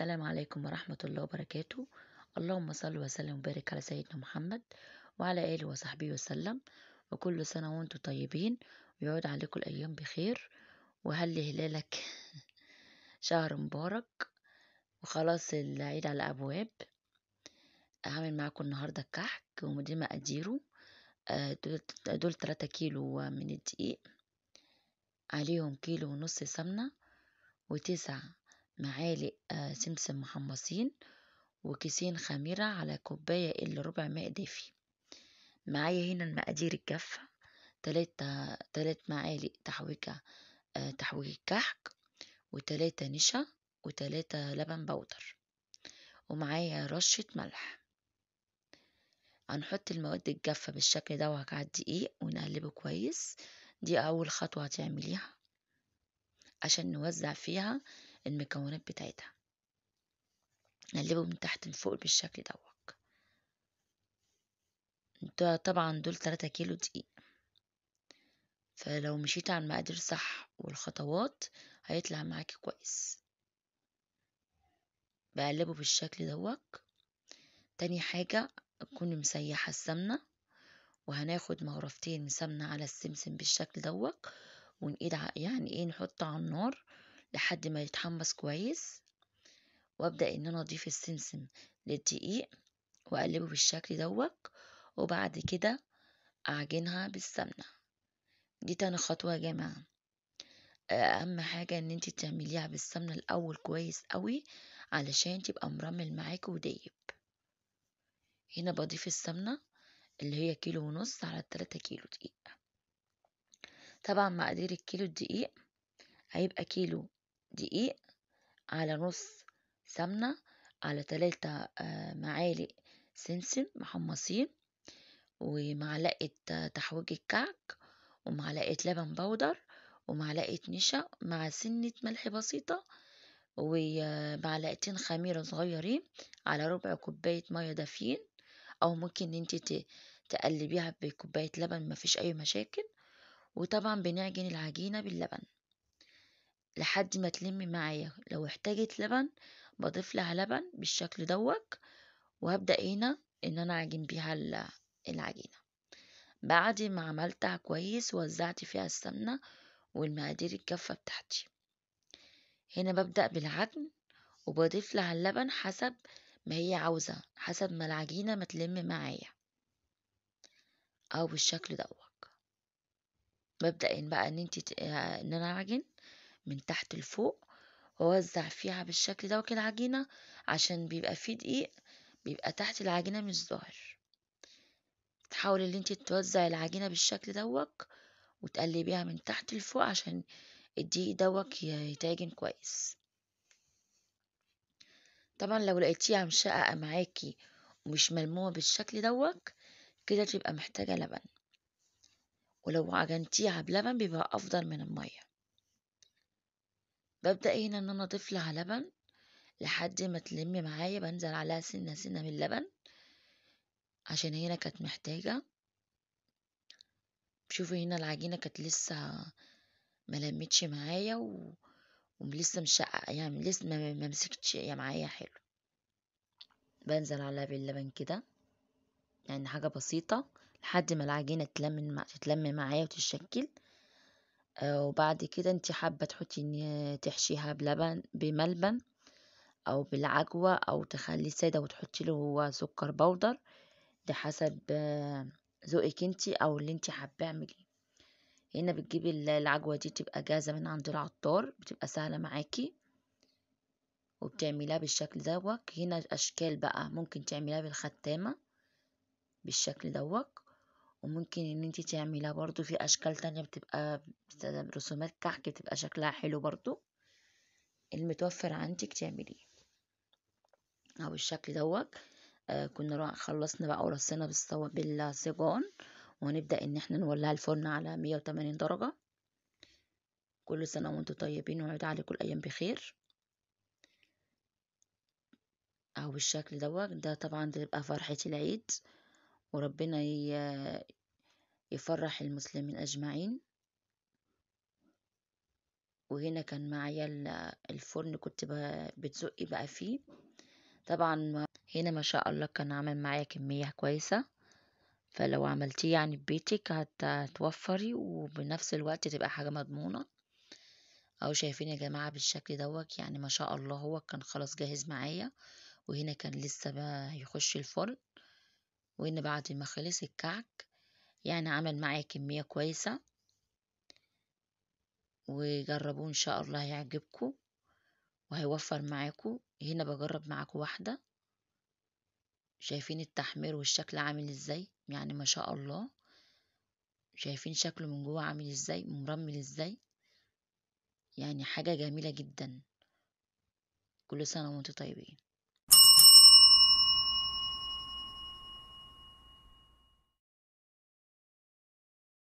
السلام عليكم ورحمة الله وبركاته اللهم صل وسلم وبارك على سيدنا محمد وعلى آله وصحبه وسلم وكل سنة وانتم طيبين ويعود عليكم الأيام بخير وهل هلالك شهر مبارك وخلاص العيد على الأبواب هعمل معاكم النهاردة الكحك ما أديره آه، دول تلاتة كيلو من الدقيق عليهم كيلو ونص سمنة وتسعة معالق آه، سمسم محمصين وكيسين خميرة على كوباية إلا ربع ماء دافي معايا هنا المقادير الجافة تلاتة تلات معالق تحويكة آه، تحويك كحك وتلاتة نشا وتلاتة لبن بودر ومعايا رشة ملح هنحط المواد الجافة بالشكل ده على الدقيق ونقلبه كويس دي أول خطوة هتعمليها عشان نوزع فيها المكونات بتاعتها نقلبه من تحت لفوق بالشكل دوت ده طبعا دول تلاتة كيلو دقيق فلو مشيت على المقادير صح والخطوات هيطلع معاكي كويس بقلبه بالشكل دوت تاني حاجة أكون مسيحة السمنة وهناخد مغرفتين سمنة على السمسم بالشكل دوت ونقيد يعني ايه نحطه على النار لحد ما يتحمص كويس وابدأ ان انا اضيف السمسم للدقيق واقلبه بالشكل دوت وبعد كده اعجنها بالسمنة دي تاني خطوة يا جماعة آه، اهم حاجة ان انت تعمليها بالسمنة الاول كويس قوي علشان تبقى مرمل معاك ودايب هنا بضيف السمنة اللي هي كيلو ونص على تلاتة كيلو دقيق طبعا مقادير الكيلو الدقيق هيبقى كيلو دقيق على نص سمنة على تلاتة آه، معالق سمسم محمصين ومعلقة آه، تحويج الكعك ومعلقة لبن بودر ومعلقة نشا مع سنة ملح بسيطة ومعلقتين خميرة صغيرين على ربع كوباية مية دافيين أو ممكن إن انت تقلبيها بكوباية لبن مفيش أي مشاكل وطبعا بنعجن العجينة باللبن لحد ما تلمي معايا لو احتاجت لبن بضيف لها لبن بالشكل دوك وهبدأ هنا ان انا اعجن بيها العجينة بعد ما عملتها كويس ووزعت فيها السمنة والمقادير الكافة بتاعتي هنا ببدأ بالعجن وبضيف لها اللبن حسب ما هي عاوزة حسب ما العجينة ما تلم معايا او بالشكل دوك ببدأ ان بقى ان انت آه، ان انا اعجن من تحت لفوق ووزع فيها بالشكل ده العجينة عشان بيبقى فيه دقيق بيبقى تحت العجينة مش ظاهر تحاول اللي انت توزع العجينة بالشكل دوك وتقلبيها من تحت لفوق عشان الدقيق دوك يتعجن كويس طبعا لو لقيتيها مشققة معاكي ومش ملمومة بالشكل دوك كده تبقى محتاجة لبن ولو عجنتيها بلبن بيبقى أفضل من المية ببدأ هنا إن أنا أضيف لها لبن لحد ما تلم معايا بنزل عليها سنة سنة من اللبن عشان هنا كانت محتاجة شوفوا هنا العجينة كانت لسه ملمتش معايا و... ولسه مش يعني لسه ما ممسكتش يا معايا حلو بنزل عليها باللبن كده يعني حاجة بسيطة لحد ما العجينة تلم تتلم معايا وتتشكل آه، وبعد كده انت حابة تحطي تحشيها بلبن بملبن او بالعجوة او تخليه سادة وتحطي له سكر بودر ده حسب آه، ذوقك انت او اللي انت حابة اعمليه هنا بتجيبي العجوة دي تبقى جاهزة من عند العطار بتبقى سهلة معاكي وبتعمليها بالشكل دوت هنا الاشكال بقى ممكن تعمليها بالختامة بالشكل دوت وممكن ان انت تعمليها برضو في اشكال تانية بتبقى رسومات كحك بتبقى شكلها حلو برضو المتوفر عندك تعمليه او الشكل دوت آه كنا خلصنا بقى ورصينا بالسجون ونبدأ ان احنا نولع الفرن على مية وتمانين درجة كل سنة وانتم طيبين وعيد عليكم الأيام بخير أو بالشكل دوت ده طبعا بتبقى فرحة العيد وربنا يفرح المسلمين أجمعين وهنا كان معايا الفرن كنت بتزقي بقى فيه طبعا هنا ما شاء الله كان عمل معايا كمية كويسة فلو عملتيه يعني ببيتك هتوفري وبنفس الوقت تبقى حاجة مضمونة او شايفين يا جماعة بالشكل دوك يعني ما شاء الله هو كان خلاص جاهز معايا وهنا كان لسه بقى يخش الفرن وإن بعد ما خلص الكعك يعني عمل معايا كمية كويسة وجربوه إن شاء الله هيعجبكم وهيوفر معاكم هنا بجرب معاكم واحدة شايفين التحمير والشكل عامل ازاي يعني ما شاء الله شايفين شكله من جوه عامل ازاي مرمل ازاي يعني حاجة جميلة جدا كل سنة وانتم طيبين